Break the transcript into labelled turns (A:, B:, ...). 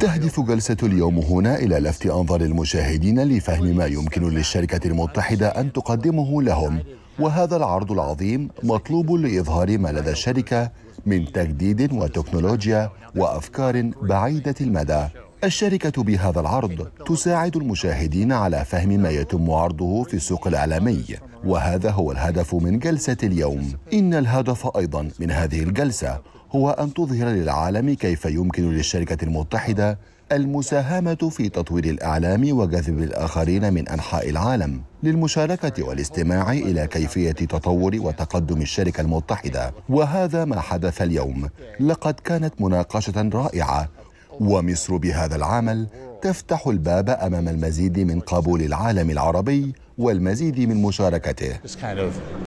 A: تهدف جلسة اليوم هنا إلى لفت أنظر المشاهدين لفهم ما يمكن للشركة المتحدة أن تقدمه لهم وهذا العرض العظيم مطلوب لإظهار ما لدى الشركة من تجديد وتكنولوجيا وأفكار بعيدة المدى الشركة بهذا العرض تساعد المشاهدين على فهم ما يتم عرضه في السوق الإعلامي، وهذا هو الهدف من جلسة اليوم إن الهدف أيضا من هذه الجلسة هو أن تظهر للعالم كيف يمكن للشركة المتحدة المساهمة في تطوير الإعلام وجذب الآخرين من أنحاء العالم للمشاركة والاستماع إلى كيفية تطور وتقدم الشركة المتحدة وهذا ما حدث اليوم لقد كانت مناقشة رائعة ومصر بهذا العمل تفتح الباب امام
B: المزيد من قبول العالم العربي والمزيد من مشاركته